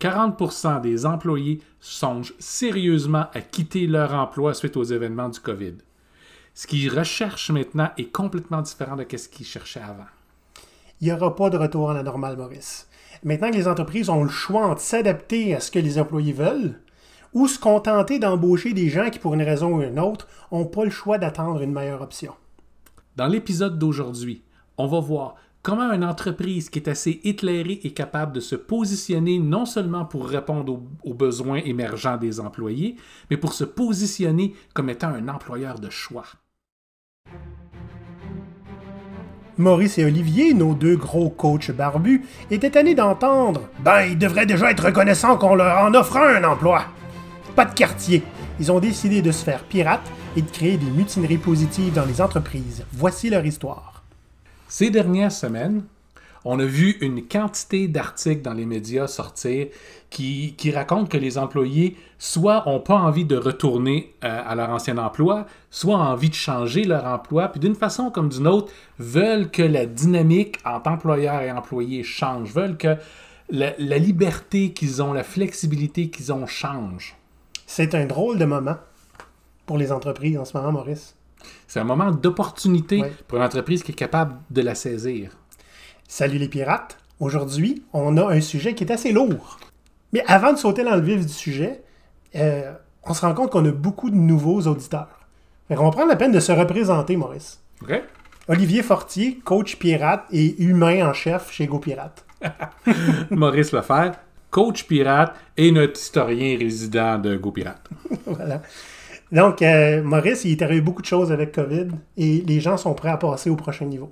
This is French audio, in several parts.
40 des employés songent sérieusement à quitter leur emploi suite aux événements du COVID. Ce qu'ils recherchent maintenant est complètement différent de ce qu'ils cherchaient avant. Il n'y aura pas de retour à la normale, Maurice. Maintenant que les entreprises ont le choix entre s'adapter à ce que les employés veulent ou se contenter d'embaucher des gens qui, pour une raison ou une autre, n'ont pas le choix d'attendre une meilleure option. Dans l'épisode d'aujourd'hui, on va voir Comment une entreprise qui est assez éclairée est capable de se positionner non seulement pour répondre aux, besoins émergents des employés, mais pour se positionner comme étant un employeur de choix. Maurice et Olivier, nos deux gros coachs barbus, étaient tannés d'entendre Ben, ils devraient déjà être reconnaissants qu'on leur en offre un emploi. Pas de quartier. Ils ont décidé de se faire pirates et de créer des mutineries positives dans les entreprises. Voici leur histoire. Ces dernières semaines, on a vu une quantité d'articles dans les médias sortir qui, qui, racontent que les employés soit n'ont pas envie de retourner euh, à leur ancien emploi, soit ont envie de changer leur emploi, puis d'une façon comme d'une autre, veulent que la dynamique entre employeurs et employés change, veulent que la liberté qu'ils ont, la flexibilité qu'ils ont change. C'est un drôle de moment pour les entreprises en ce moment, Maurice. C'est un moment d'opportunité pour une entreprise qui est capable de la saisir. Salut les pirates! Aujourd'hui, on a un sujet qui est assez lourd. Mais avant de sauter dans le vif du sujet, euh, on se rend compte qu'on a beaucoup de nouveaux auditeurs. on va prendre la peine de se représenter, Maurice. OK. Olivier Fortier, coach pirate et humain en chef chez GoPirate. Maurice Lefebvre, coach pirate et notre historien résident de GoPirate. voilà. Donc, euh, Maurice, il est arrivé beaucoup de choses avec COVID et les gens sont prêts à passer au prochain niveau.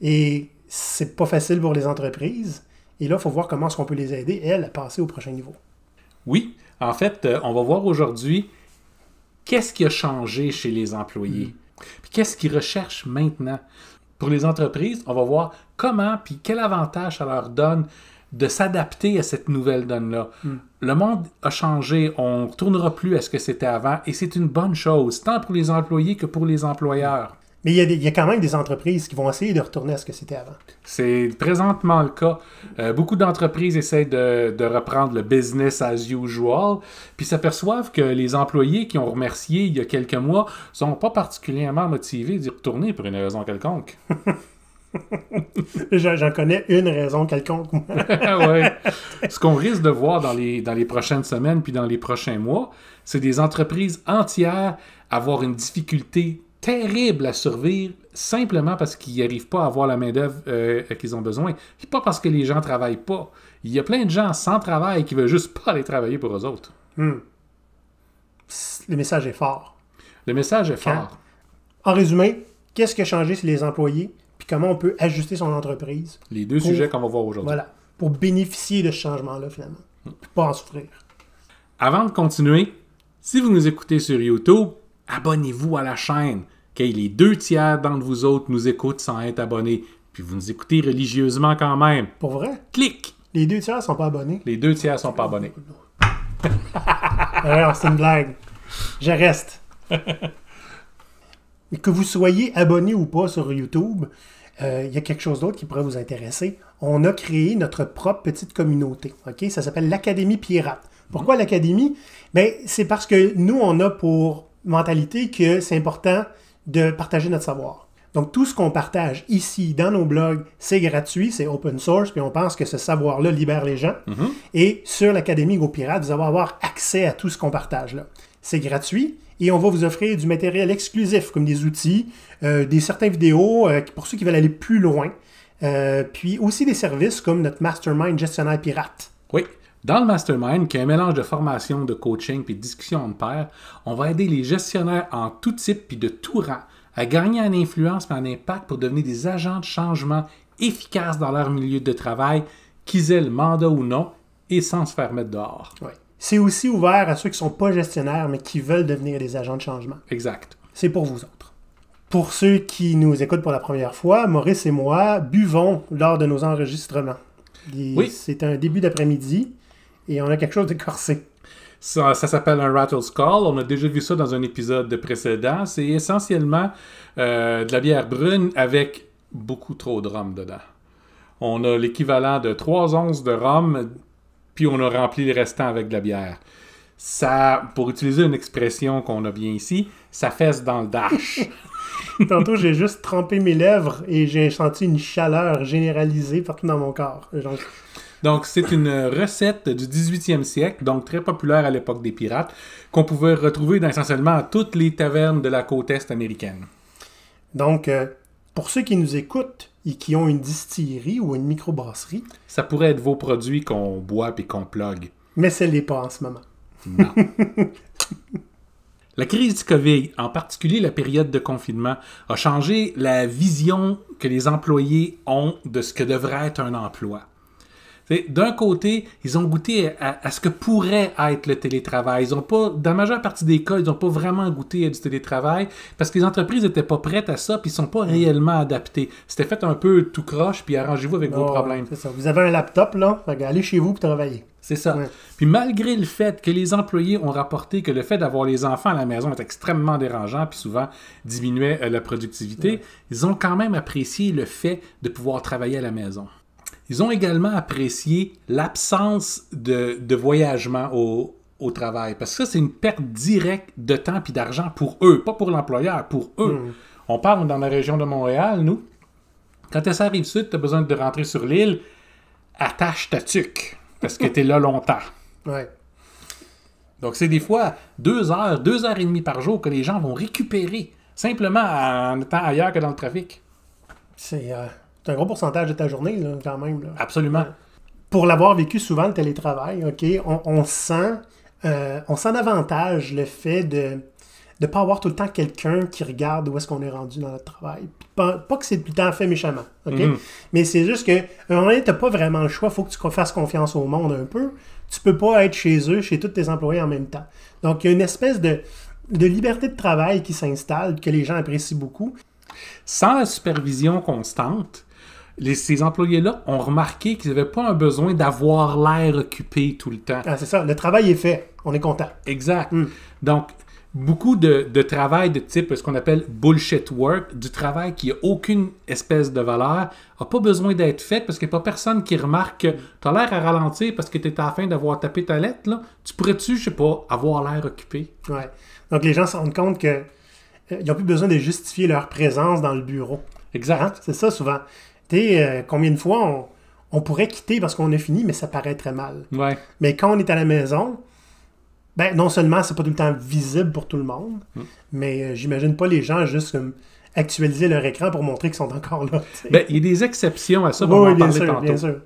Et c'est pas facile pour les entreprises. Et là, il faut voir comment est-ce qu'on peut les aider, elles, à passer au prochain niveau. Oui. En fait, euh, on va voir aujourd'hui qu'est-ce qui a changé chez les employés. Mm. qu'est-ce qu'ils recherchent maintenant. Pour les entreprises, on va voir comment, puis quel avantage ça leur donne de s'adapter à cette nouvelle donne-là. Hmm. Le monde a changé, on ne retournera plus à ce que c'était avant, et c'est une bonne chose, tant pour les employés que pour les employeurs. Mais il y, a quand même des entreprises qui vont essayer de retourner à ce que c'était avant. C'est présentement le cas. Euh, beaucoup d'entreprises essayent de, reprendre le business as usual, puis s'aperçoivent que les employés qui ont remercié il y a quelques mois sont pas particulièrement motivés d'y retourner pour une raison quelconque. J'en connais une raison quelconque. Ce qu'on risque de voir dans les, dans les prochaines semaines puis dans les prochains mois, c'est des entreprises entières avoir une difficulté terrible à survivre simplement parce qu'ils n'arrivent pas à avoir la main-d'œuvre euh, qu'ils ont besoin. pas parce que les gens ne travaillent pas. Il y a plein de gens sans travail qui ne veulent juste pas aller travailler pour eux autres. Hmm. le message est fort. Le message est fort. En résumé, qu'est-ce qui a changé sur les employés comment on peut ajuster son entreprise. Les deux sujets qu'on va voir aujourd'hui. Voilà, pour bénéficier de ce changement-là finalement, hmm. pas en souffrir. Avant de continuer, si vous nous écoutez sur YouTube, abonnez-vous à la chaîne. ait les deux tiers d'entre vous autres nous écoutent sans être abonnés, puis vous nous écoutez religieusement quand même. Pour vrai? Clique! Les deux tiers sont pas abonnés. Les deux tiers sont pas abonnés. Ah c'est une blague. Je reste. Et que vous soyez abonné ou pas sur YouTube, euh, il y a quelque chose d'autre qui pourrait vous intéresser. On a créé notre propre petite communauté. Ça s'appelle l'Académie Pirate. Pourquoi mhm. l'Académie? Ben, c'est parce que nous, on a pour mentalité que c'est important de partager notre savoir. Donc, tout ce qu'on partage ici dans nos blogs, c'est gratuit, c'est open source, puis on pense que ce savoir-là libère les gens. Mhm. Et sur l'Académie GoPirate, vous allez avoir accès à tout ce qu'on partage là. C'est gratuit et on va vous offrir du matériel exclusif comme des outils, euh, des certaines vidéos euh, pour ceux qui veulent aller plus loin, euh, puis aussi des services comme notre mastermind gestionnaire pirate. Oui. Dans le mastermind, qui est un mélange de formation, de coaching puis de discussion en pair, on va aider les gestionnaires en tout type puis de tout rang à gagner en influence et en impact pour devenir des agents de changement efficaces dans leur milieu de travail, qu'ils aient le mandat ou non, et sans se faire mettre dehors. Oui c'est aussi ouvert à ceux qui ne sont pas gestionnaires, mais qui veulent devenir des agents de changement. Exact. C'est pour vous autres. Pour ceux qui nous écoutent pour la première fois, Maurice et moi buvons lors de nos enregistrements. oui. C'est un début d'après-midi et on a quelque chose de corsé. Ça, s'appelle un Rattle's Call. On a déjà vu ça dans un épisode de précédent. C'est essentiellement euh, de la bière brune avec beaucoup trop de rhum dedans. On a l'équivalent de 3 onces de rhum puis on a rempli le restant avec de la bière. Ça, pour utiliser une expression qu'on a bien ici, ça fesse dans le dash. Tantôt, j'ai juste trempé mes lèvres et j'ai senti une chaleur généralisée partout dans mon corps. Donc, c'est une recette du 18e siècle, donc très populaire à l'époque des pirates, qu'on pouvait retrouver dans à toutes les tavernes de la côte est américaine. Donc, euh, pour ceux qui nous écoutent, et qui ont une distillerie ou une microbrasserie. Ça pourrait être vos produits qu'on boit et qu'on plug. Mais ce n'est pas en ce moment. Non. la crise du COVID, en particulier la période de confinement, a changé la vision que les employés ont de ce que devrait être un emploi. D'un côté, ils ont goûté à, ce que pourrait être le télétravail. Ils ont pas, dans la majeure partie des cas, ils n'ont pas vraiment goûté à du télétravail parce que les entreprises n'étaient pas prêtes à ça, puis ils sont pas mm. réellement adaptés. C'était fait un peu tout croche, puis arrangez-vous avec vos problèmes. C'est ça. Vous avez un laptop là, allez chez vous pour travailler. C'est ça. Puis malgré le fait que les employés ont rapporté que le fait d'avoir les enfants à la maison est extrêmement dérangeant, puis souvent diminuait euh, la productivité, ils ont quand même apprécié le fait de pouvoir travailler à la maison. Ils ont également apprécié l'absence de, de, voyagement au, travail, parce que ça, c'est une perte directe de temps et d'argent pour eux, pas pour l'employeur, pour eux. Hmm. On parle dans la région de Montréal, nous. Quand ça arrive sud, tu as besoin de rentrer sur l'île, attache ta tuque, parce que tu es là longtemps. Donc, c'est des fois deux heures, deux heures et demie par jour que les gens vont récupérer, simplement en étant ailleurs que dans le trafic. C'est. Euh, c'est un gros pourcentage de ta journée, quand même. Absolument. Pour l'avoir vécu souvent, le télétravail, OK, on, sent, euh, on sent davantage le fait de ne pas avoir tout le temps quelqu'un qui regarde où est-ce qu'on est rendu dans notre travail. Pas, que c'est tout le temps fait méchamment, mm-hmm. Mais c'est juste que, on tu n'as pas vraiment le choix. Il faut que tu fasses confiance au monde un peu. Tu peux pas être chez eux, chez tous tes employés en même temps. Donc, il y a une espèce de, de liberté de travail qui s'installe, que les gens apprécient beaucoup. Sans la supervision constante, les, ces employés-là ont remarqué qu'ils n'avaient pas un besoin d'avoir l'air occupé tout le temps. Ah, c'est ça, le travail est fait, on est content. Exact. Hmm. Donc, beaucoup de, travail de type ce qu'on appelle bullshit work, du travail qui n'a aucune espèce de valeur, n'a pas besoin d'être fait parce qu'il n'y a pas personne qui remarque que tu as l'air à ralentir parce que tu es à la fin d'avoir tapé ta lettre. Tu pourrais-tu, je sais pas, avoir l'air occupé? Ouais. Donc les gens se rendent compte qu'ils euh, n'ont plus besoin de justifier leur présence dans le bureau. Exact. Hein? C'est ça souvent. Tu euh, combien de fois on, pourrait quitter parce qu'on a fini, mais ça paraît très mal. Mais quand on est à la maison, ben, non seulement c'est pas tout le temps visible pour tout le monde, mm. mais euh, j'imagine pas les gens juste actualiser leur écran pour montrer qu'ils sont encore là. Ben, il y a des exceptions à ça, oui, en Bien sûr.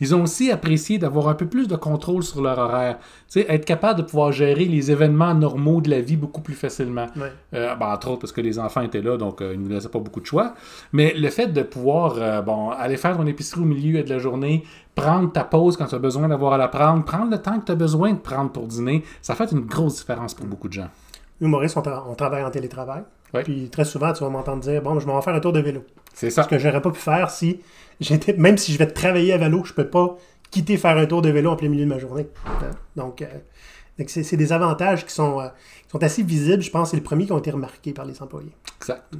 Ils ont aussi apprécié d'avoir un peu plus de contrôle sur leur horaire. sais, être capable de pouvoir gérer les événements normaux de la vie beaucoup plus facilement. Euh, ben, entre autres parce que les enfants étaient là, donc euh, ils ne nous laissaient pas beaucoup de choix. Mais le fait de pouvoir euh, bon, aller faire ton épicerie au milieu de la journée, prendre ta pause quand tu as besoin d'avoir à la prendre, prendre le temps que tu as besoin de prendre pour dîner, ça fait une grosse différence pour beaucoup de gens. Nous, Maurice, on travaille en télétravail. Puis très souvent, tu vas m'entendre dire Bon, ben, je m'en en faire un tour de vélo. C'est ça. Ce que j'aurais pas pu faire si j'étais. Même si je vais travailler à vélo, je ne peux pas quitter faire un tour de vélo en plein milieu de ma journée. Donc, euh, c'est des avantages euh, qui sont, assez visibles, je pense. C'est les premiers qui ont été remarqués par les employés. Exact.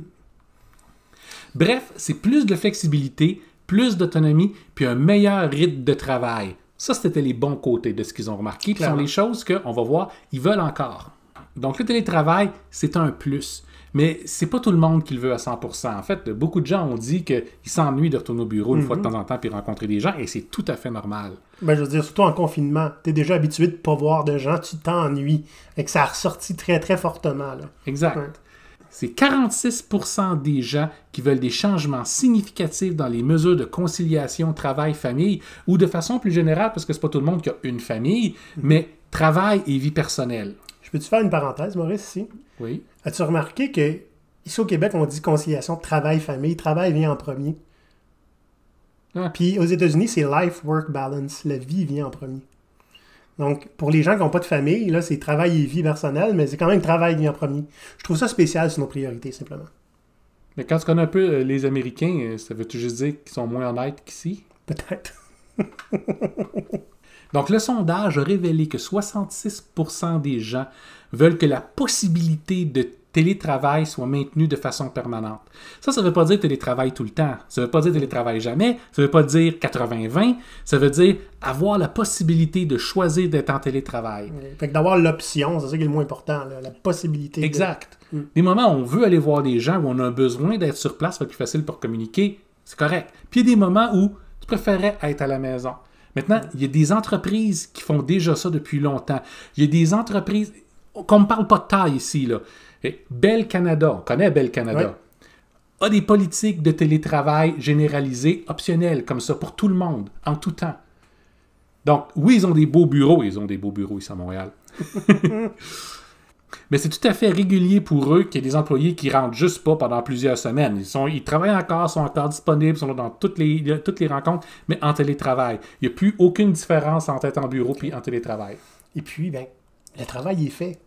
Bref, c'est plus de flexibilité, plus d'autonomie, puis un meilleur rythme de travail. Ça, c'était les bons côtés de ce qu'ils ont remarqué. ce sont les choses qu'on va voir, ils veulent encore. Donc, le télétravail, c'est un plus mais c'est pas tout le monde qui le veut à 100%. En fait, beaucoup de gens ont dit qu'ils s'ennuient de retourner au bureau une fois de mhm. temps en temps puis rencontrer des gens, et c'est tout à fait normal. Ben, je veux dire, surtout en confinement, tu es déjà habitué de pas voir de gens, tu t'ennuies, et que ça a ressorti très, très fortement. Exact. C'est 46% des gens qui veulent des changements significatifs dans les mesures de conciliation travail-famille ou de façon plus générale, parce que c'est pas tout le monde qui a une famille, mhm. mais travail et vie personnelle. Je peux te faire une parenthèse, Maurice, si. Oui. As-tu remarqué que ici au Québec, on dit conciliation travail-famille, travail vient en premier. Ah. Puis aux États-Unis, c'est life-work balance, la vie vient en premier. Donc, pour les gens qui n'ont pas de famille, là, c'est travail et vie personnelle, mais c'est quand même travail vient en premier. Je trouve ça spécial, sur nos priorités, simplement. Mais quand tu connais un peu euh, les Américains, euh, ça veut-tu juste dire qu'ils sont moins honnêtes qu'ici? Peut-être. Donc le sondage a révélé que 66% des gens veulent que la possibilité de télétravail soit maintenue de façon permanente. Ça, ça ne veut pas dire télétravail tout le temps. Ça ne veut pas dire télétravail jamais. Ça ne veut pas dire 80-20. Ça veut dire avoir la possibilité de choisir d'être en télétravail. Fait que d'avoir l'option, c'est ça qui est le moins important, la possibilité. Exact. Mm. Des moments où on veut aller voir des gens, où on a besoin d'être sur place, c'est plus facile pour communiquer, c'est correct. Puis il y a des moments où tu préférais être à la maison. Maintenant, il y a des entreprises qui font déjà ça depuis longtemps. Il y a des entreprises, qu'on ne parle pas de taille ici, là. Eh, Bel Canada, on connaît Bel Canada, a des politiques de télétravail généralisées, optionnelles, comme ça, pour tout le monde, en tout temps. Donc, oui, ils ont des beaux bureaux, ils ont des beaux bureaux ici à Montréal. Mais c'est tout à fait régulier pour eux qu'il y ait des employés qui rentrent juste pas pendant plusieurs semaines. Ils, sont, ils travaillent encore, sont encore disponibles, sont dans toutes les, toutes les rencontres, mais en télétravail. Il n'y a plus aucune différence entre être en bureau et puis en télétravail. Et puis, ben, le travail est fait.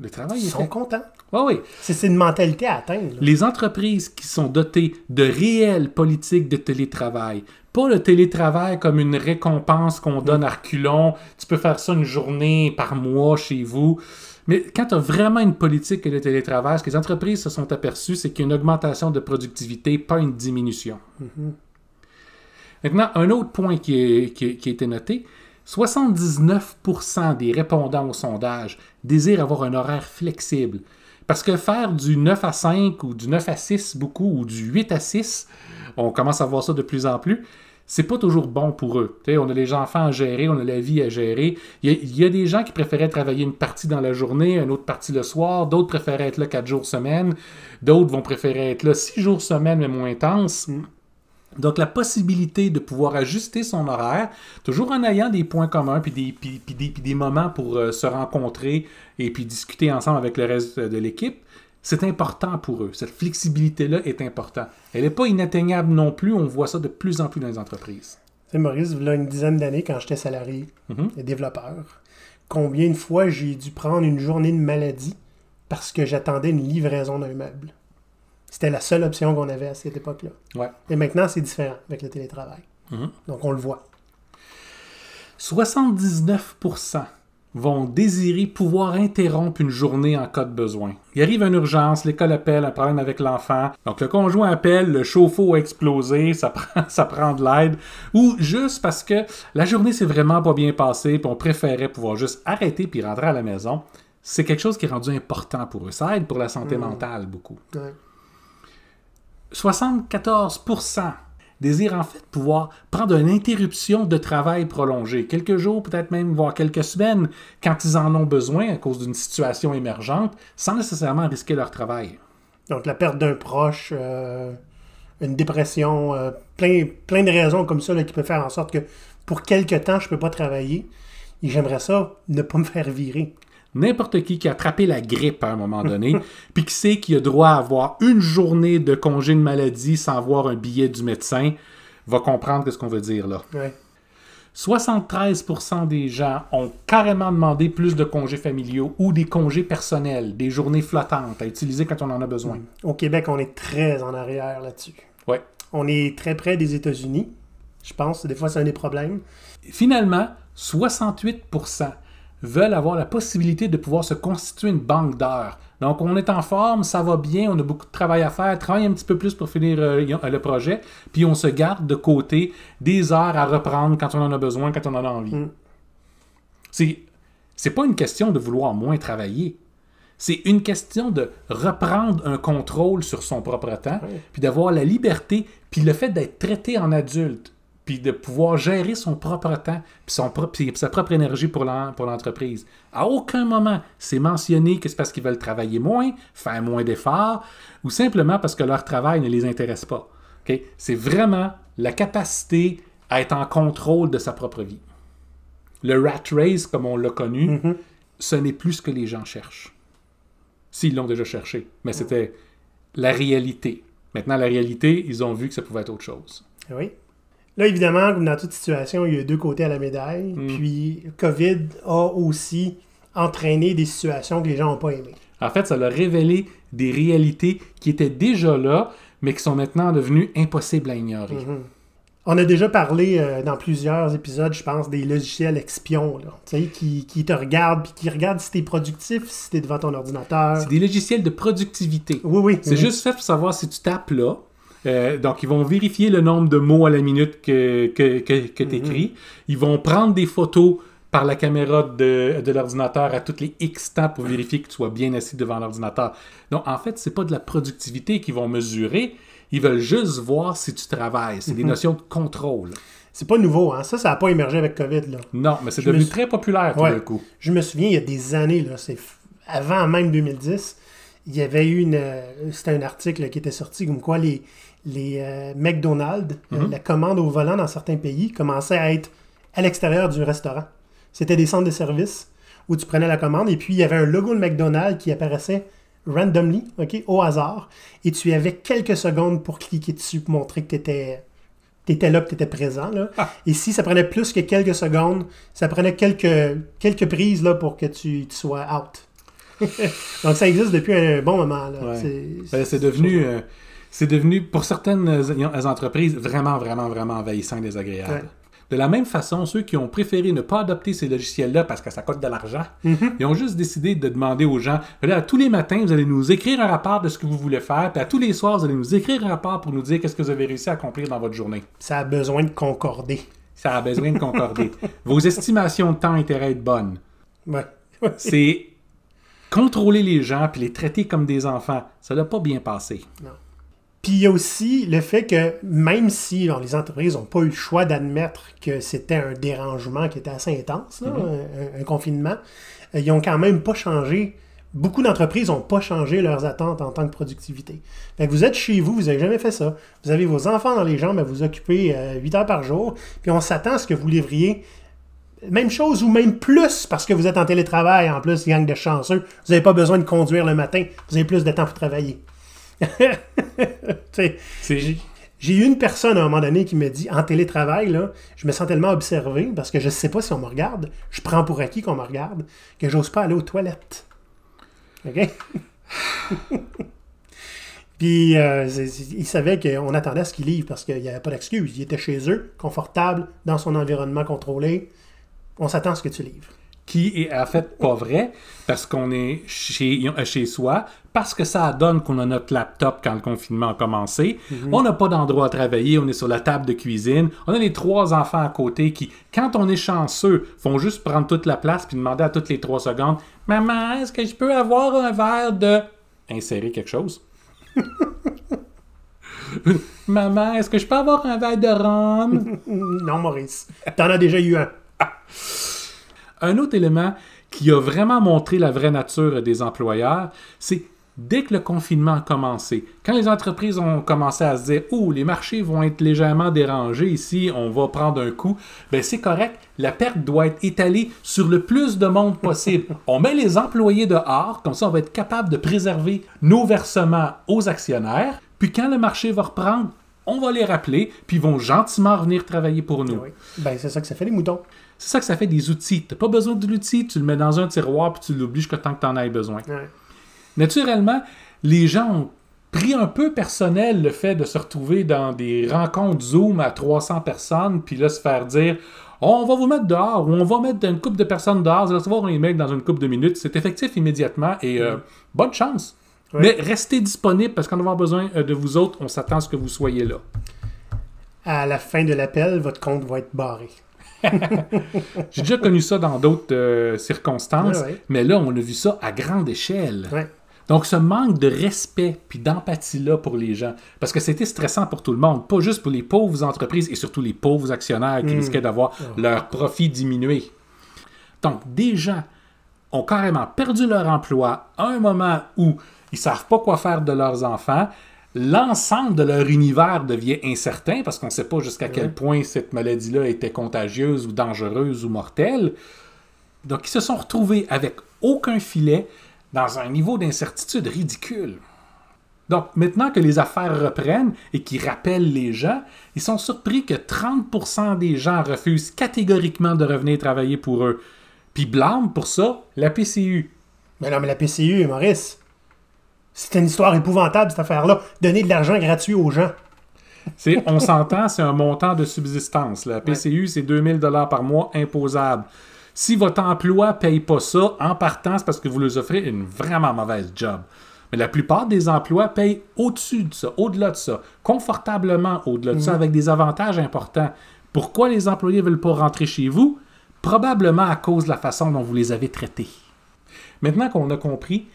Le travail Ils sont contents. Oui, oui. C'est une mentalité à atteindre. Les entreprises qui sont dotées de réelles politiques de télétravail, pas le télétravail comme une récompense qu'on donne mm. à reculons, tu peux faire ça une journée par mois chez vous. Mais quand tu as vraiment une politique de télétravail, ce que les entreprises se sont aperçues, c'est qu'il y a une augmentation de productivité, pas une diminution. Mhm. Maintenant, un autre point qui, qui a été noté, 79% des répondants au sondage désirent avoir un horaire flexible. Parce que faire du 9 à 5 ou du 9 à 6 beaucoup ou du 8 à 6, on commence à voir ça de plus en plus, c'est pas toujours bon pour eux. on a les enfants à gérer, on a la vie à gérer. Il y, a des gens qui préféraient travailler une partie dans la journée, une autre partie le soir. D'autres préféraient être là quatre jours semaine. D'autres vont préférer être là six jours semaine, mais moins intense. Mm. Donc, la possibilité de pouvoir ajuster son horaire, toujours en ayant des points communs, puis des, puis, des, moments pour euh, se rencontrer et puis discuter ensemble avec le reste de l'équipe, c'est important pour eux. Cette flexibilité-là est importante. Elle n'est pas inatteignable non plus. On voit ça de plus en plus dans les entreprises. Tu Maurice, il y a une dizaine d'années, quand j'étais salarié mhm. et développeur, combien de fois j'ai dû prendre une journée de maladie parce que j'attendais une livraison d'un meuble. C'était la seule option qu'on avait à cette époque-là. Ouais. Et maintenant, c'est différent avec le télétravail. Mhm. Donc, on le voit. 79 vont désirer pouvoir interrompre une journée en cas de besoin. Il arrive une urgence, l'école appelle, un problème avec l'enfant. Donc le conjoint appelle, le chauffe-eau a explosé, ça prend, ça prend de l'aide. Ou juste parce que la journée s'est vraiment pas bien passée, puis on préférait pouvoir juste arrêter puis rentrer à la maison. C'est quelque chose qui est rendu important pour eux. Ça aide pour la santé hmm. mentale beaucoup. 74 désire en fait pouvoir prendre une interruption de travail prolongée, quelques jours, peut-être même voire quelques semaines, quand ils en ont besoin à cause d'une situation émergente, sans nécessairement risquer leur travail. Donc la perte d'un proche, euh, une dépression, euh, plein, plein de raisons comme ça qui peuvent faire en sorte que pour quelque temps, je ne peux pas travailler et j'aimerais ça ne pas me faire virer n'importe qui qui a attrapé la grippe à un moment donné, puis qui sait qu'il a droit à avoir une journée de congé de maladie sans avoir un billet du médecin, va comprendre ce qu'on veut dire là. Ouais. 73% des gens ont carrément demandé plus de congés familiaux ou des congés personnels, des journées flottantes à utiliser quand on en a besoin. Au Québec, on est très en arrière là-dessus. Ouais. On est très près des États-Unis. Je pense, des fois, c'est un des problèmes. Finalement, 68 veulent avoir la possibilité de pouvoir se constituer une banque d'heures. Donc, on est en forme, ça va bien, on a beaucoup de travail à faire, travaille un petit peu plus pour finir euh, le projet, puis on se garde de côté des heures à reprendre quand on en a besoin, quand on en a envie. Mm. C'est, pas une question de vouloir moins travailler. C'est une question de reprendre un contrôle sur son propre temps, puis d'avoir la liberté, puis le fait d'être traité en adulte puis de pouvoir gérer son propre temps, puis, son propre, sa propre énergie pour l'entreprise. À aucun moment, c'est mentionné que c'est parce qu'ils veulent travailler moins, faire moins d'efforts, ou simplement parce que leur travail ne les intéresse pas. C'est vraiment la capacité à être en contrôle de sa propre vie. Le rat race, comme on l'a connu, mm-hmm. ce n'est plus ce que les gens cherchent. S'ils l'ont déjà cherché, mais c'était la réalité. Maintenant, la réalité, ils ont vu que ça pouvait être autre chose. Oui. Là, évidemment, dans toute situation, il y a deux côtés à la médaille. Mm. Puis, COVID a aussi entraîné des situations que les gens n'ont pas aimées. En fait, ça a révélé des réalités qui étaient déjà là, mais qui sont maintenant devenues impossibles à ignorer. Mm-hmm. On a déjà parlé euh, dans plusieurs épisodes, je pense, des logiciels expions. Tu qui, qui te regardent, puis qui regardent si tu es productif, si tu es devant ton ordinateur. C'est des logiciels de productivité. Oui, oui. C'est mm-hmm. juste fait pour savoir si tu tapes là, euh, donc, ils vont vérifier le nombre de mots à la minute que, que, mhm. tu écris. Ils vont prendre des photos par la caméra de, l'ordinateur à toutes les X temps pour vérifier que tu sois bien assis devant l'ordinateur. Donc, en fait, ce n'est pas de la productivité qu'ils vont mesurer. Ils veulent juste voir si tu travailles. C'est des mhm. notions de contrôle. C'est pas nouveau, hein? Ça, ça n'a pas émergé avec COVID, Non, mais c'est devenu très populaire tout d'un coup. Je me souviens, il y a des années, là, c'est avant même 2010, il y avait eu une. Euh, c'était un article qui était sorti comme quoi les, les euh, McDonald's, mhm. la commande au volant dans certains pays commençait à être à l'extérieur du restaurant. C'était des centres de service où tu prenais la commande et puis il y avait un logo de McDonald's qui apparaissait randomly, ok, au hasard, et tu avais quelques secondes pour cliquer dessus pour montrer que tu étais, là, que tu étais présent. Ah. Et si ça prenait plus que quelques secondes, ça prenait quelques, quelques prises là, pour que tu, sois out. Donc ça existe depuis un bon moment. Ben, c'est devenu c'est devenu, pour certaines entreprises, vraiment, vraiment, vraiment envahissant et désagréable. De la même façon, ceux qui ont préféré ne pas adopter ces logiciels-là parce que ça coûte de l'argent, mhm. ils ont juste décidé de demander aux gens là, tous les matins, vous allez nous écrire un rapport de ce que vous voulez faire, puis à tous les soirs, vous allez nous écrire un rapport pour nous dire qu'est-ce que vous avez réussi à accomplir dans votre journée. Ça a besoin de concorder. Ça a besoin de concorder. Vos estimations de temps intérêt bonnes. C'est contrôler les gens puis les traiter comme des enfants. Ça n'a pas bien passé. Non il y a aussi le fait que même si les entreprises n'ont pas eu le choix d'admettre que c'était un dérangement qui était assez intense, mhm. un, confinement, euh, ils n'ont quand même pas changé. Beaucoup d'entreprises n'ont pas changé leurs attentes en tant que productivité. vous êtes chez vous, vous n'avez jamais fait ça. Vous avez vos enfants dans les jambes à vous occuper 8 euh, heures par jour, puis on s'attend à ce que vous livriez même chose ou même plus parce que vous êtes en télétravail en plus, gang de chanceux. Vous n'avez pas besoin de conduire le matin, vous avez plus de temps pour travailler. j'ai eu une personne à un moment donné qui me dit en télétravail, je me sens tellement observé parce que je ne sais pas si on me regarde, je prends pour acquis qu'on me regarde, que j'ose pas aller aux toilettes. OK? Puis euh, il savait qu'on attendait à ce qu'ils livre parce qu'il n'y avait pas d'excuse. Il était chez eux, confortable, dans son environnement contrôlé. On s'attend à ce que tu livres qui est en fait pas vrai parce qu'on est chez, chez soi, parce que ça donne qu'on a notre laptop quand le confinement a commencé. Mhm. On n'a pas d'endroit à travailler, on est sur la table de cuisine. On a les trois enfants à côté qui, quand on est chanceux, font juste prendre toute la place puis demander à toutes les trois secondes Maman, est-ce que je peux avoir un verre de. insérer quelque chose Maman, est-ce que je peux avoir un verre de rhum Non, Maurice. T'en as déjà eu un. Un autre élément qui a vraiment montré la vraie nature des employeurs, c'est dès que le confinement a commencé, quand les entreprises ont commencé à se dire Oh, les marchés vont être légèrement dérangés ici, on va prendre un coup, ben c'est correct, la perte doit être étalée sur le plus de monde possible. on met les employés dehors, comme ça on va être capable de préserver nos versements aux actionnaires, puis quand le marché va reprendre, on va les rappeler, puis ils vont gentiment revenir travailler pour nous. Ben, c'est ça que ça fait les moutons. C'est ça que ça fait des outils. Tu n'as pas besoin de l'outil, tu le mets dans un tiroir puis tu l'oublies jusqu'à tant que tu en aies besoin. Naturellement, les gens ont pris un peu personnel le fait de se retrouver dans des rencontres Zoom à 300 personnes puis là se faire dire on va vous mettre dehors ou on va mettre une coupe de personnes dehors, vous allez recevoir un email dans une coupe de minutes. C'est effectif immédiatement et euh, mm. bonne chance. Mais restez disponible parce qu'on va avoir besoin euh, de vous autres. On s'attend à ce que vous soyez là. À la fin de l'appel, votre compte va être barré. J'ai déjà connu ça dans d'autres euh, circonstances, mais là, on a vu ça à grande échelle. Donc, ce manque de respect puis d'empathie-là pour les gens, parce que c'était stressant pour tout le monde, pas juste pour les pauvres entreprises et surtout les pauvres actionnaires qui mm. risquaient d'avoir leurs profits diminués. Donc, des gens ont carrément perdu leur emploi à un moment où ils savent pas quoi faire de leurs enfants, l'ensemble de leur univers devient incertain parce qu'on ne sait pas jusqu'à quel point cette maladie-là était contagieuse ou dangereuse ou mortelle. Donc, ils se sont retrouvés avec aucun filet dans un niveau d'incertitude ridicule. Donc, maintenant que les affaires reprennent et qu'ils rappellent les gens, ils sont surpris que 30% des gens refusent catégoriquement de revenir travailler pour eux. Puis blâment pour ça la PCU. Mais non, mais la PCU, Maurice, c'est une histoire épouvantable, cette affaire-là. Donner de l'argent gratuit aux gens. On s'entend, c'est un montant de subsistance. La PCU, c'est 2000 par mois imposable. Si votre emploi ne paye pas ça, en partant, c'est parce que vous leur offrez une vraiment mauvaise job. Mais la plupart des emplois payent au-dessus de ça, au-delà de ça, confortablement au-delà de ça, mm. avec des avantages importants. Pourquoi les employés ne veulent pas rentrer chez vous? Probablement à cause de la façon dont vous les avez traités. Maintenant qu'on a compris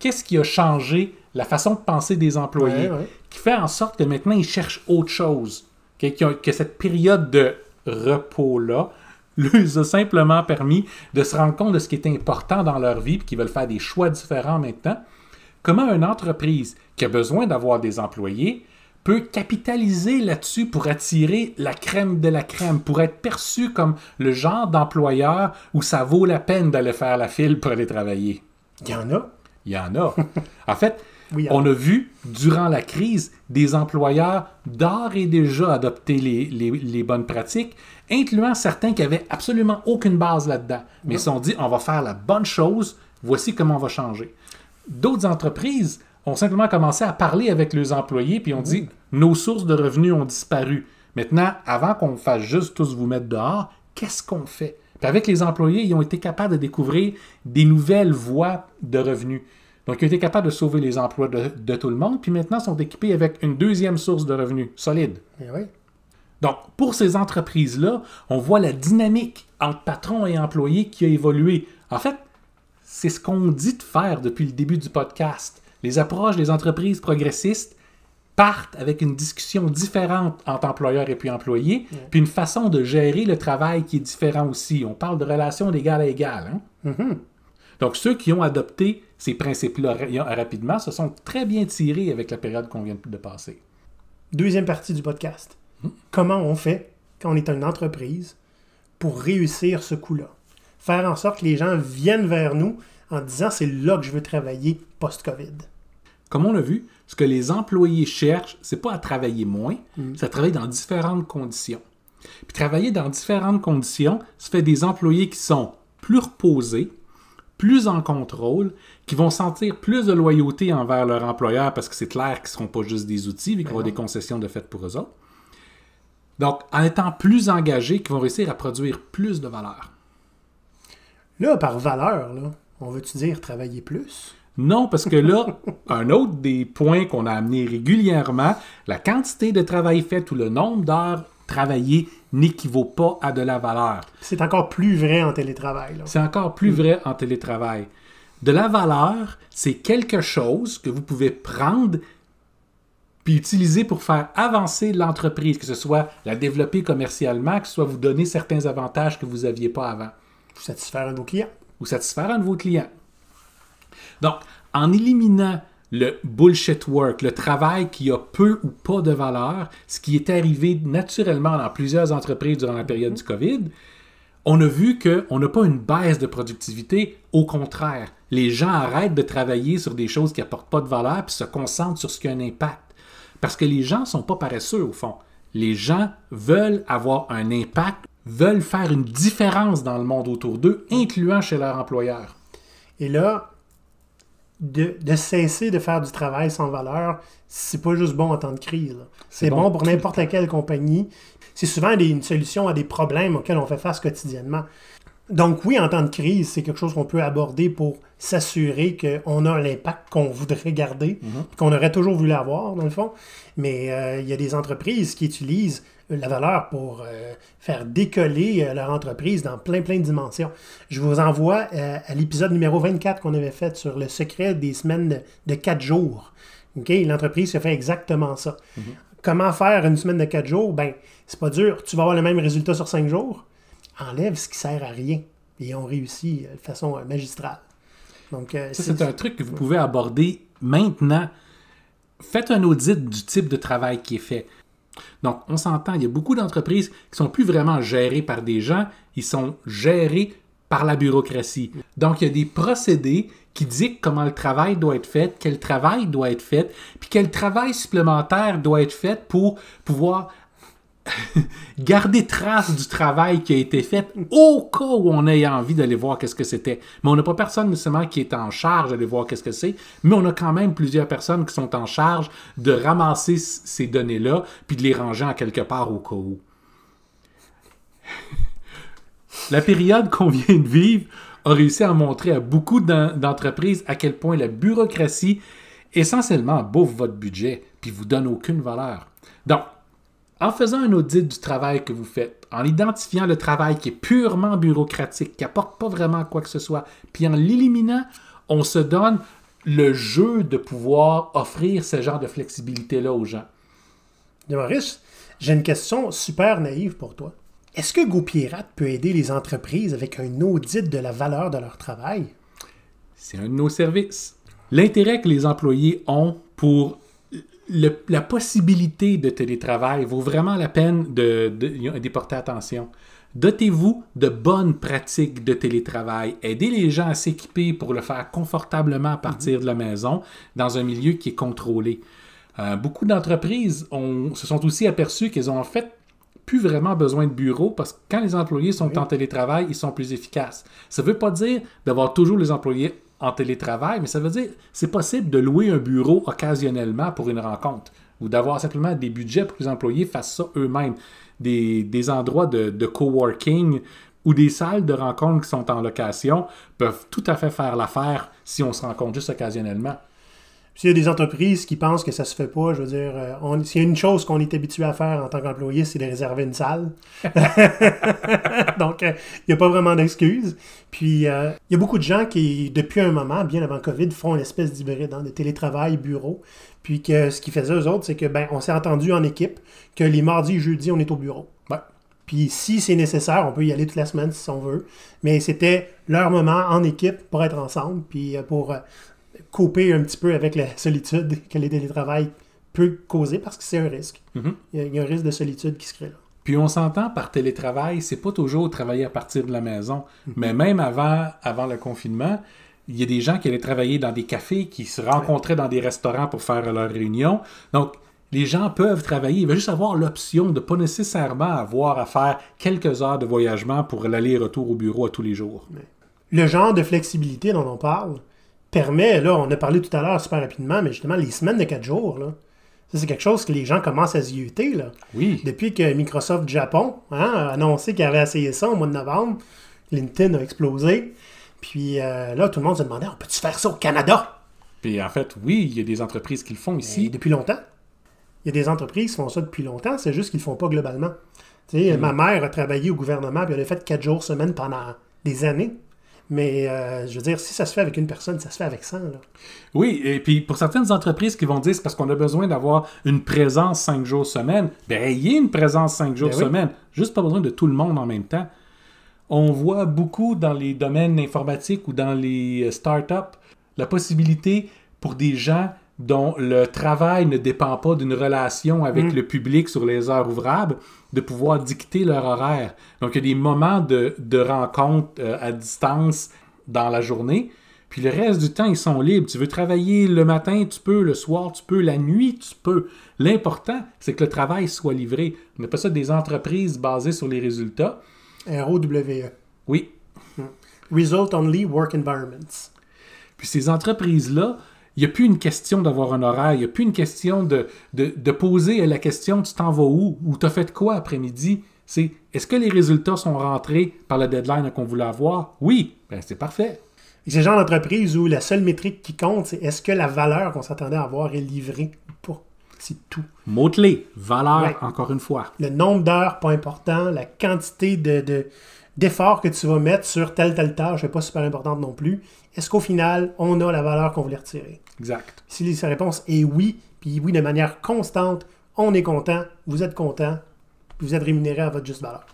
qu'est-ce qui a changé la façon de penser des employés, qui fait en sorte que maintenant ils cherchent autre chose, que, cette période de repos-là leur a simplement permis de se rendre compte de ce qui est important dans leur vie, et qu'ils veulent faire des choix différents maintenant. Comment une entreprise qui a besoin d'avoir des employés peut capitaliser là-dessus pour attirer la crème de la crème, pour être perçue comme le genre d'employeur où ça vaut la peine d'aller faire la file pour aller travailler? Il y en a. Il y en a. en fait, on a vu, durant la crise, des employeurs d'or et déjà adopter les, bonnes pratiques, incluant certains qui avaient absolument aucune base là-dedans, mais se sont dit on va faire la bonne chose, voici comment on va changer. D'autres entreprises ont simplement commencé à parler avec leurs employés, puis ont dit nos sources de revenus ont disparu. Maintenant, avant qu'on fasse juste tous vous mettre dehors, qu'est-ce qu'on fait puis avec les employés, ils ont été capables de découvrir des nouvelles voies de revenus. Donc, ils ont été capables de sauver les emplois de, tout le monde, puis maintenant sont équipés avec une deuxième source de revenus solide. Eh Donc, pour ces entreprises-là, on voit la dynamique entre patron et employé qui a évolué. En fait, c'est ce qu'on dit de faire depuis le début du podcast. Les approches des entreprises progressistes, partent avec une discussion différente entre employeur et puis employé, puis une façon de gérer le travail qui est différent aussi. On parle de relations d'égal à égal. Hein? Mm-hmm. Donc, ceux qui ont adopté ces principes-là rapidement se sont très bien tirés avec la période qu'on vient de passer. Deuxième partie du podcast. Hmm? Comment on fait quand on est une entreprise pour réussir ce coup-là? Faire en sorte que les gens viennent vers nous en disant c'est là que je veux travailler post-COVID. Comme on l'a vu, ce que les employés cherchent, c'est pas à travailler moins, mm. c'est à travailler dans différentes conditions. Puis travailler dans différentes conditions, ça fait des employés qui sont plus reposés, plus en contrôle, qui vont sentir plus de loyauté envers leur employeur parce que c'est clair qu'ils ne seront pas juste des outils, mais qu'ils vont ben avoir des concessions de fait pour eux autres. Donc, en étant plus engagés, qui vont réussir à produire plus de valeur. Là, par valeur, on veut-tu dire travailler plus? Non, parce que là, un autre des points qu'on a amené régulièrement, la quantité de travail fait ou le nombre d'heures travaillées n'équivaut pas à de la valeur. C'est encore plus vrai en télétravail. C'est encore plus mm. vrai en télétravail. De la valeur, c'est quelque chose que vous pouvez prendre puis utiliser pour faire avancer l'entreprise, que ce soit la développer commercialement, que ce soit vous donner certains avantages que vous n'aviez pas avant. Vous satisfaire un nos clients. Ou satisfaire un de vos clients. Donc, en éliminant le bullshit work, le travail qui a peu ou pas de valeur, ce qui est arrivé naturellement dans plusieurs entreprises durant la période du COVID, on a vu qu'on n'a pas une baisse de productivité, au contraire. Les gens arrêtent de travailler sur des choses qui n'apportent pas de valeur et se concentrent sur ce qui a un impact. Parce que les gens ne sont pas paresseux, au fond. Les gens veulent avoir un impact, veulent faire une différence dans le monde autour d'eux, incluant chez leur employeur. Et là, de, cesser de faire du travail sans valeur, c'est pas juste bon en temps de crise. C'est bon, pour n'importe quelle compagnie. C'est souvent une solution à des problèmes auxquels on fait face quotidiennement. Donc oui, en temps de crise, c'est quelque chose qu'on peut aborder pour s'assurer qu'on a l'impact qu'on voudrait garder, mhm. qu'on aurait toujours voulu avoir, dans le fond. Mais euh, il y a des entreprises qui utilisent la valeur pour euh, faire décoller euh, leur entreprise dans plein, plein de dimensions. Je vous envoie euh, à l'épisode numéro 24 qu'on avait fait sur le secret des semaines de 4 jours. L'entreprise se fait exactement ça. Mhm. Comment faire une semaine de 4 jours? Ben, c'est pas dur. Tu vas avoir le même résultat sur 5 jours. Enlève ce qui sert à rien. Et on réussit de façon magistrale. c'est un truc que vous pouvez aborder maintenant. Faites un audit du type de travail qui est fait donc, on s'entend, il y a beaucoup d'entreprises qui ne sont plus vraiment gérées par des gens, ils sont gérés par la bureaucratie. Donc, il y a des procédés qui disent comment le travail doit être fait, quel travail doit être fait, puis quel travail supplémentaire doit être fait pour pouvoir garder trace du travail qui a été fait au cas où on ait envie d'aller voir qu'est-ce que c'était. Mais on n'a pas personne nécessairement qui est en charge d'aller voir qu'est-ce que c'est, mais on a quand même plusieurs personnes qui sont en charge de ramasser ces données-là puis de les ranger en quelque part au cas où. La période qu'on vient de vivre a réussi à montrer à beaucoup d'entreprises à quel point la bureaucratie essentiellement bouffe votre budget puis vous donne aucune valeur. Donc, en faisant un audit du travail que vous faites, en identifiant le travail qui est purement bureaucratique, qui n'apporte pas vraiment quoi que ce soit, puis en l'éliminant, on se donne le jeu de pouvoir offrir ce genre de flexibilité-là aux gens. Maurice, j'ai une question super naïve pour toi. Est-ce que GoPirate peut aider les entreprises avec un audit de la valeur de leur travail? C'est un de nos services. L'intérêt que les employés ont pour la possibilité de télétravail vaut vraiment la peine de, porter attention. Dotez-vous de bonnes pratiques de télétravail. Aidez les gens à s'équiper pour le faire confortablement à mhm. partir de la maison dans un milieu qui est contrôlé. Euh, beaucoup d'entreprises se sont aussi aperçues qu'elles ont en fait plus vraiment besoin de bureaux parce que quand les employés sont en télétravail, ils sont plus efficaces. Ça ne veut pas dire d'avoir toujours les employés en télétravail, mais ça veut dire c'est possible de louer un bureau occasionnellement pour une rencontre ou d'avoir simplement des budgets pour que les employés fassent ça eux-mêmes. Des, endroits de, de coworking ou des salles de rencontre qui sont en location peuvent tout à fait faire l'affaire si on se rencontre juste occasionnellement. Puis s'il y a des entreprises qui pensent que ça se fait pas, je veux dire, euh, on, s'il y a une chose qu'on est habitué à faire en tant qu'employé, c'est de réserver une salle. Donc, euh, il n'y a pas vraiment d'excuses. Puis, euh, il y a beaucoup de gens qui, depuis un moment, bien avant COVID, font une espèce d'hybride hein, de télétravail, bureau. Puis que ce qu'ils faisaient eux autres, c'est que ben, on s'est entendu en équipe que les mardis et jeudis, on est au bureau. Puis si c'est nécessaire, on peut y aller toute la semaine si on veut. Mais c'était leur moment en équipe pour être ensemble, puis pour couper un petit peu avec la solitude que le télétravail peut causer parce que c'est un risque. Mhm. il, y a, un risque de solitude qui se crée là. Puis on s'entend par télétravail, c'est pas toujours travailler à partir de la maison, mhm. mais même avant, avant le confinement, il y a des gens qui allaient travailler dans des cafés, qui se rencontraient dans des restaurants pour faire leurs réunions. Donc, les gens peuvent travailler, Ils veulent juste avoir l'option de pas nécessairement avoir à faire quelques heures de voyagement pour l'aller-retour au bureau à tous les jours. Le genre de flexibilité dont on parle, permet, là, on a parlé tout à l'heure super rapidement, mais justement, les semaines de quatre jours, là, ça, c'est quelque chose que les gens commencent à utiliser là. Oui. Depuis que Microsoft Japon hein, a annoncé qu'il avait essayé ça au mois de novembre, LinkedIn a explosé. Puis euh, là, tout le monde se demandait, on peut-tu faire ça au Canada? Puis en fait, oui, il y a des entreprises qui le font ici. depuis longtemps. Il y a des entreprises qui font ça depuis longtemps, c'est juste qu'ils ne le font pas globalement. Tu sais, mm. Ma mère a travaillé au gouvernement, puis elle a fait quatre jours semaine pendant des années. Mais euh, je veux dire, si ça se fait avec une personne, ça se fait avec 100. Oui, et puis pour certaines entreprises qui vont dire c'est parce qu'on a besoin d'avoir une présence cinq jours semaine, ben ayez une présence cinq jours ben semaine. Juste pas besoin de tout le monde en même temps. On voit beaucoup dans les domaines informatiques ou dans les euh, startups la possibilité pour des gens dont le travail ne dépend pas d'une relation avec mm. le public sur les heures ouvrables, de pouvoir dicter leur horaire. Donc, il y a des moments de, de rencontre euh, à distance dans la journée, puis le reste du temps, ils sont libres. Tu veux travailler le matin, tu peux, le soir, tu peux, la nuit, tu peux. L'important, c'est que le travail soit livré. On pas ça des entreprises basées sur les résultats. ROWE. Oui. Mm. Result Only Work Environments. Puis ces entreprises-là, il n'y a plus une question d'avoir un horaire, il n'y a plus une question de, poser la question tu t'en vas où ou t'as fait quoi après-midi. C'est est-ce que les résultats sont rentrés par le deadline qu'on voulait avoir? Oui, ben c'est parfait. C'est le genre d'entreprise où la seule métrique qui compte, c'est est-ce que la valeur qu'on s'attendait à avoir est livrée ou pas. C'est tout. mot valeur, encore une fois. Le nombre d'heures, pas important. La quantité de d'effort que tu vas mettre sur telle, telle tâche n'est pas super importante non plus. Est-ce qu'au final, on a la valeur qu'on voulait retirer? Exact. Si sa réponse est oui, puis oui de manière constante, on est content, vous êtes content, vous êtes rémunéré à votre juste valeur.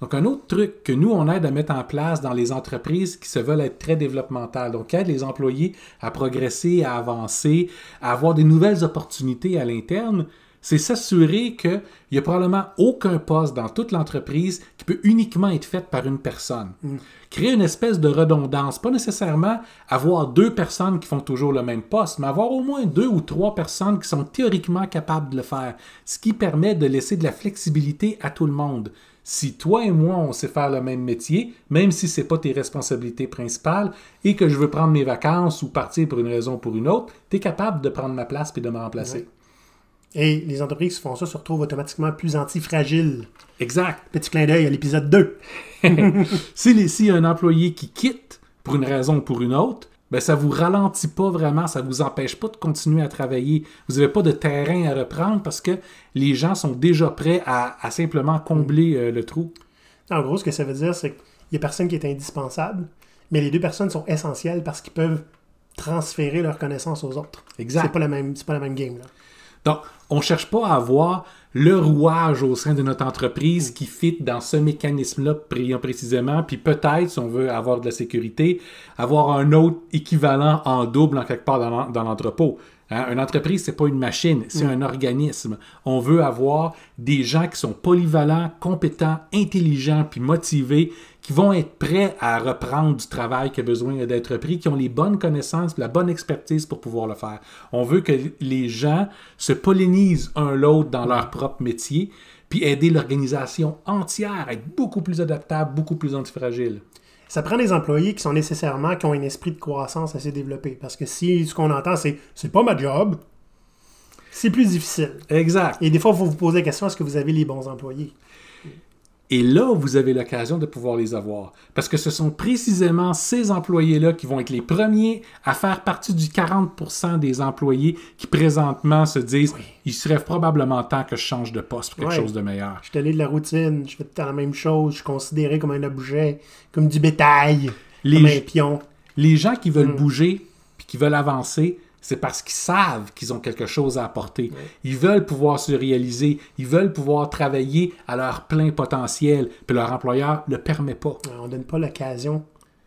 Donc, un autre truc que nous, on aide à mettre en place dans les entreprises qui se veulent être très développementales, donc aide les employés à progresser, à avancer, à avoir des nouvelles opportunités à l'interne, c'est s'assurer qu'il n'y a probablement aucun poste dans toute l'entreprise qui peut uniquement être fait par une personne. Mm. Créer une espèce de redondance, pas nécessairement avoir deux personnes qui font toujours le même poste, mais avoir au moins deux ou trois personnes qui sont théoriquement capables de le faire, ce qui permet de laisser de la flexibilité à tout le monde. Si toi et moi, on sait faire le même métier, même si ce n'est pas tes responsabilités principales, et que je veux prendre mes vacances ou partir pour une raison ou pour une autre, tu es capable de prendre ma place et de me remplacer. Et les entreprises qui font ça se retrouvent automatiquement plus antifragiles. Exact. Petit clin d'œil à l'épisode 2. si, un employé qui quitte pour une raison ou pour une autre, ben ça vous ralentit pas vraiment, ça vous empêche pas de continuer à travailler. Vous n'avez pas de terrain à reprendre parce que les gens sont déjà prêts à, simplement combler euh, le trou. En gros, ce que ça veut dire, c'est qu'il n'y a personne qui est indispensable, mais les deux personnes sont essentielles parce qu'ils peuvent transférer leurs connaissances aux autres. Exact. C'est pas pas la même game. Là. Donc, on ne cherche pas à avoir le rouage au sein de notre entreprise qui fit dans ce mécanisme-là précisément, puis peut-être, si on veut avoir de la sécurité, avoir un autre équivalent en double en quelque part dans l'entrepôt. Hein, une entreprise, c'est pas une machine, c'est mm. un organisme. On veut avoir des gens qui sont polyvalents, compétents, intelligents, puis motivés, qui vont être prêts à reprendre du travail qui a besoin d'être pris, qui ont les bonnes connaissances, la bonne expertise pour pouvoir le faire. On veut que les gens se pollinisent un l'autre dans leur propre métier, puis aider l'organisation entière à être beaucoup plus adaptable, beaucoup plus antifragile ça prend des employés qui sont nécessairement, qui ont un esprit de croissance assez développé. Parce que si ce qu'on entend, c'est c'est pas ma job, c'est plus difficile. Exact. Et des fois, il faut vous poser la question est-ce que vous avez les bons employés et là, vous avez l'occasion de pouvoir les avoir. Parce que ce sont précisément ces employés-là qui vont être les premiers à faire partie du 40% des employés qui présentement se disent il serait probablement temps que je change de poste pour quelque chose de meilleur. Je suis allé de la routine, je fais tout le la même chose, je suis considéré comme un objet, comme du bétail, les, comme un pion. Les gens qui veulent hmm. bouger puis qui veulent avancer, c'est parce qu'ils savent qu'ils ont quelque chose à apporter. Ils veulent pouvoir se réaliser, ils veulent pouvoir travailler à leur plein potentiel, puis leur employeur ne le permet pas. On ne donne pas l'occasion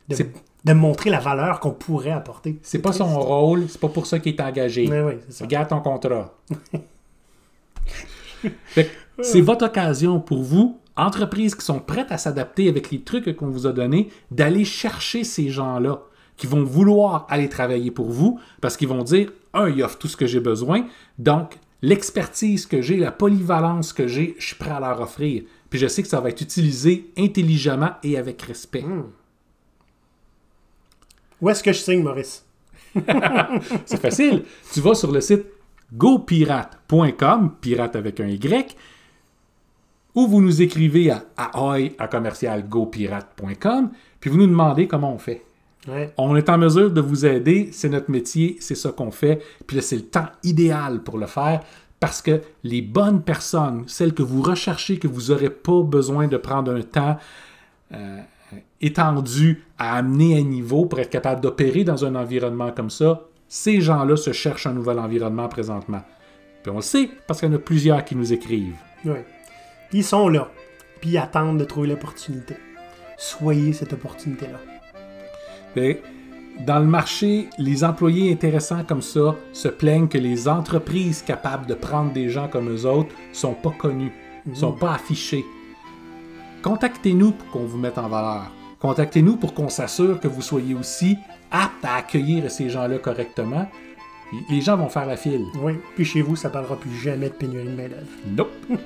de, montrer la valeur qu'on pourrait apporter. C'est pas son rôle, c'est pas pour ça qu'il est engagé. Regarde ton contrat. c'est votre occasion pour vous, entreprises qui sont prêtes à s'adapter avec les trucs qu'on vous a donnés, d'aller chercher ces gens-là qui vont vouloir aller travailler pour vous parce qu'ils vont dire, un, ils offre tout ce que j'ai besoin, donc l'expertise que j'ai, la polyvalence que j'ai, je suis prêt à leur offrir. Puis je sais que ça va être utilisé intelligemment et avec respect. Hmm. Où est-ce que je signe, Maurice? C'est facile. Tu vas sur le site gopirate.com, pirate avec un Y, ou vous nous écrivez à à à commercialgopirate.com, puis vous nous demandez comment on fait. On est en mesure de vous aider, c'est notre métier, c'est ce qu'on fait, puis c'est le temps idéal pour le faire parce que les bonnes personnes, celles que vous recherchez, que vous n'aurez pas besoin de prendre un temps euh, étendu à amener à niveau pour être capable d'opérer dans un environnement comme ça, ces gens-là se cherchent un nouvel environnement présentement. Puis on le sait parce qu'il y en a plusieurs qui nous écrivent. Oui. Ils sont là, puis ils attendent de trouver l'opportunité. Soyez cette opportunité-là. Dans le marché, les employés intéressants comme ça se plaignent que les entreprises capables de prendre des gens comme eux autres sont pas connues, ne mhm. sont pas affichées. Contactez-nous pour qu'on vous mette en valeur. Contactez-nous pour qu'on s'assure que vous soyez aussi apte à accueillir ces gens-là correctement les gens vont faire la file. Oui, puis chez vous, ça ne parlera plus jamais de pénurie de main-d'œuvre. Non.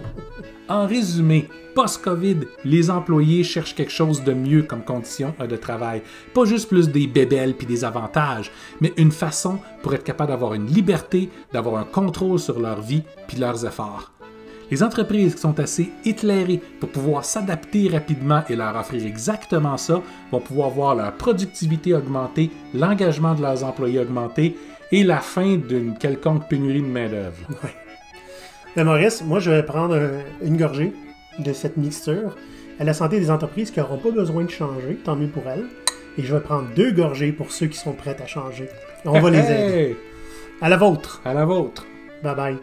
en résumé, post-COVID, les employés cherchent quelque chose de mieux comme condition de travail. Pas juste plus des bébelles puis des avantages, mais une façon pour être capable d'avoir une liberté, d'avoir un contrôle sur leur vie puis leurs efforts. Les entreprises qui sont assez éclairées pour pouvoir s'adapter rapidement et leur offrir exactement ça vont pouvoir voir leur productivité augmenter, l'engagement de leurs employés augmenter et la fin d'une quelconque pénurie de main-d'œuvre. Oui. Mais euh, Maurice, moi je vais prendre une gorgée de cette mixture à la santé des entreprises qui n'auront pas besoin de changer, tant mieux pour elles. Et je vais prendre deux gorgées pour ceux qui sont prêts à changer. On va les aider. À la vôtre. À la vôtre. Bye bye.